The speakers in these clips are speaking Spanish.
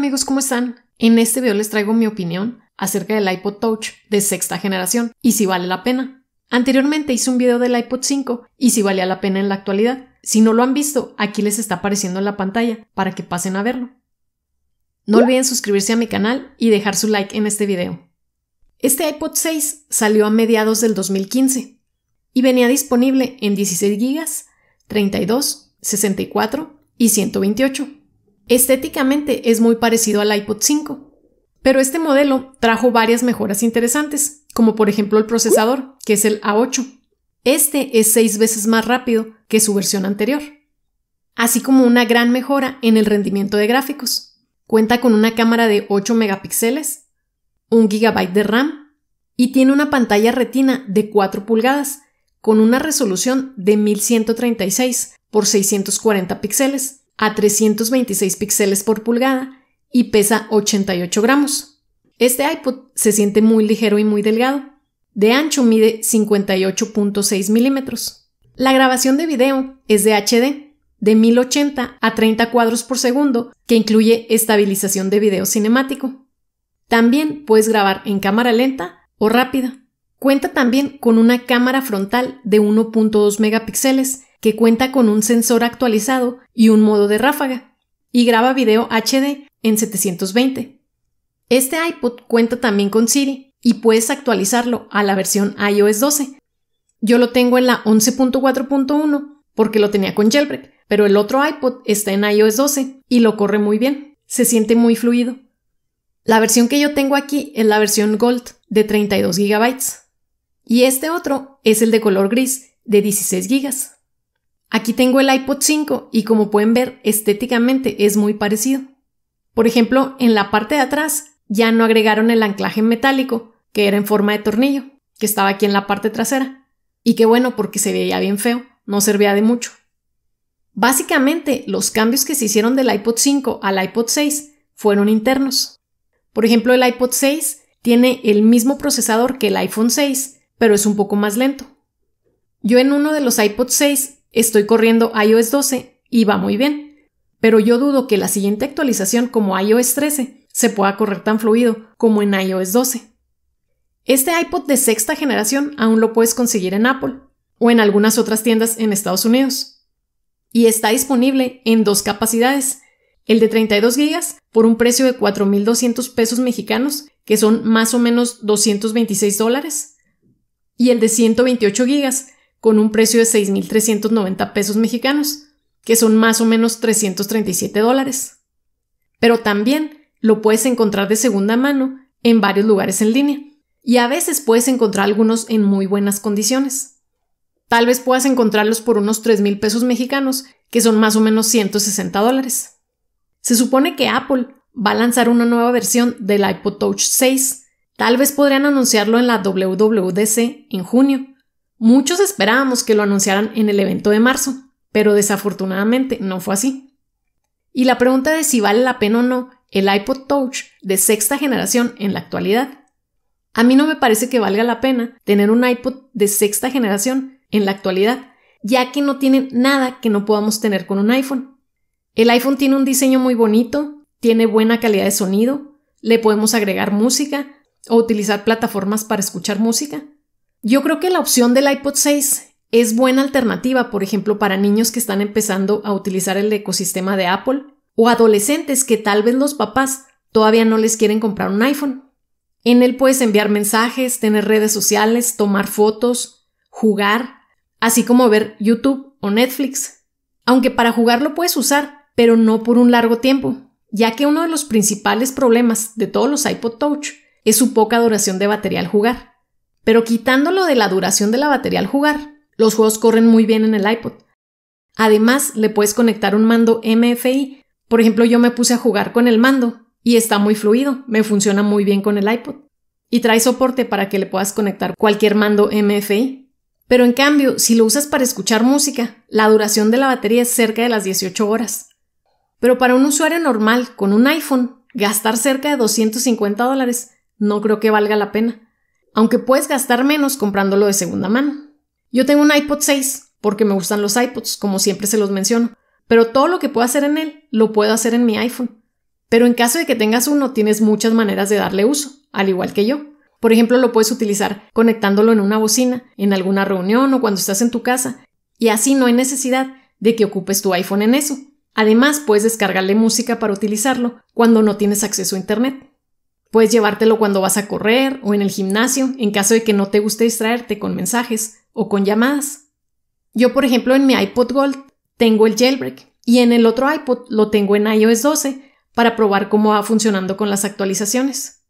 amigos, ¿cómo están? En este video les traigo mi opinión acerca del iPod Touch de sexta generación y si vale la pena. Anteriormente hice un video del iPod 5 y si valía la pena en la actualidad. Si no lo han visto, aquí les está apareciendo en la pantalla para que pasen a verlo. No olviden suscribirse a mi canal y dejar su like en este video. Este iPod 6 salió a mediados del 2015 y venía disponible en 16 GB, 32, 64 y 128 Estéticamente es muy parecido al iPod 5, pero este modelo trajo varias mejoras interesantes, como por ejemplo el procesador, que es el A8. Este es seis veces más rápido que su versión anterior, así como una gran mejora en el rendimiento de gráficos. Cuenta con una cámara de 8 megapíxeles, 1 gigabyte de RAM y tiene una pantalla retina de 4 pulgadas con una resolución de 1136 por 640 píxeles, a 326 píxeles por pulgada y pesa 88 gramos. Este iPod se siente muy ligero y muy delgado. De ancho mide 58.6 milímetros. La grabación de video es de HD, de 1080 a 30 cuadros por segundo, que incluye estabilización de video cinemático. También puedes grabar en cámara lenta o rápida. Cuenta también con una cámara frontal de 1.2 megapíxeles que cuenta con un sensor actualizado y un modo de ráfaga, y graba video HD en 720. Este iPod cuenta también con Siri y puedes actualizarlo a la versión iOS 12. Yo lo tengo en la 11.4.1 porque lo tenía con jailbreak, pero el otro iPod está en iOS 12 y lo corre muy bien, se siente muy fluido. La versión que yo tengo aquí es la versión Gold de 32 GB y este otro es el de color gris de 16 GB. Aquí tengo el iPod 5 y como pueden ver estéticamente es muy parecido. Por ejemplo, en la parte de atrás ya no agregaron el anclaje metálico, que era en forma de tornillo, que estaba aquí en la parte trasera. Y que bueno porque se veía bien feo, no servía de mucho. Básicamente, los cambios que se hicieron del iPod 5 al iPod 6 fueron internos. Por ejemplo, el iPod 6 tiene el mismo procesador que el iPhone 6, pero es un poco más lento. Yo en uno de los iPod 6 Estoy corriendo iOS 12 y va muy bien, pero yo dudo que la siguiente actualización como iOS 13 se pueda correr tan fluido como en iOS 12. Este iPod de sexta generación aún lo puedes conseguir en Apple o en algunas otras tiendas en Estados Unidos. Y está disponible en dos capacidades, el de 32 GB por un precio de 4.200 pesos mexicanos, que son más o menos 226 dólares, y el de 128 GB con un precio de 6.390 pesos mexicanos, que son más o menos 337 dólares. Pero también lo puedes encontrar de segunda mano en varios lugares en línea, y a veces puedes encontrar algunos en muy buenas condiciones. Tal vez puedas encontrarlos por unos 3.000 pesos mexicanos, que son más o menos 160 dólares. Se supone que Apple va a lanzar una nueva versión del iPod Touch 6. Tal vez podrían anunciarlo en la WWDC en junio, Muchos esperábamos que lo anunciaran en el evento de marzo, pero desafortunadamente no fue así. Y la pregunta de si vale la pena o no el iPod Touch de sexta generación en la actualidad. A mí no me parece que valga la pena tener un iPod de sexta generación en la actualidad, ya que no tiene nada que no podamos tener con un iPhone. El iPhone tiene un diseño muy bonito, tiene buena calidad de sonido, le podemos agregar música o utilizar plataformas para escuchar música, yo creo que la opción del iPod 6 es buena alternativa, por ejemplo, para niños que están empezando a utilizar el ecosistema de Apple o adolescentes que tal vez los papás todavía no les quieren comprar un iPhone. En él puedes enviar mensajes, tener redes sociales, tomar fotos, jugar, así como ver YouTube o Netflix. Aunque para jugar lo puedes usar, pero no por un largo tiempo, ya que uno de los principales problemas de todos los iPod Touch es su poca duración de batería al jugar pero quitándolo de la duración de la batería al jugar. Los juegos corren muy bien en el iPod. Además, le puedes conectar un mando MFI. Por ejemplo, yo me puse a jugar con el mando y está muy fluido, me funciona muy bien con el iPod. Y trae soporte para que le puedas conectar cualquier mando MFI. Pero en cambio, si lo usas para escuchar música, la duración de la batería es cerca de las 18 horas. Pero para un usuario normal con un iPhone, gastar cerca de 250 dólares no creo que valga la pena aunque puedes gastar menos comprándolo de segunda mano. Yo tengo un iPod 6 porque me gustan los iPods, como siempre se los menciono, pero todo lo que puedo hacer en él lo puedo hacer en mi iPhone. Pero en caso de que tengas uno, tienes muchas maneras de darle uso, al igual que yo. Por ejemplo, lo puedes utilizar conectándolo en una bocina, en alguna reunión o cuando estás en tu casa, y así no hay necesidad de que ocupes tu iPhone en eso. Además, puedes descargarle música para utilizarlo cuando no tienes acceso a Internet. Puedes llevártelo cuando vas a correr o en el gimnasio, en caso de que no te guste distraerte con mensajes o con llamadas. Yo, por ejemplo, en mi iPod Gold tengo el jailbreak y en el otro iPod lo tengo en iOS 12 para probar cómo va funcionando con las actualizaciones.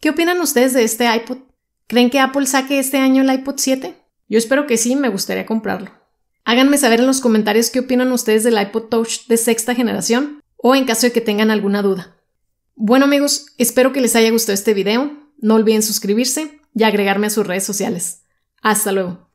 ¿Qué opinan ustedes de este iPod? ¿Creen que Apple saque este año el iPod 7? Yo espero que sí, me gustaría comprarlo. Háganme saber en los comentarios qué opinan ustedes del iPod Touch de sexta generación o en caso de que tengan alguna duda. Bueno amigos, espero que les haya gustado este video. No olviden suscribirse y agregarme a sus redes sociales. Hasta luego.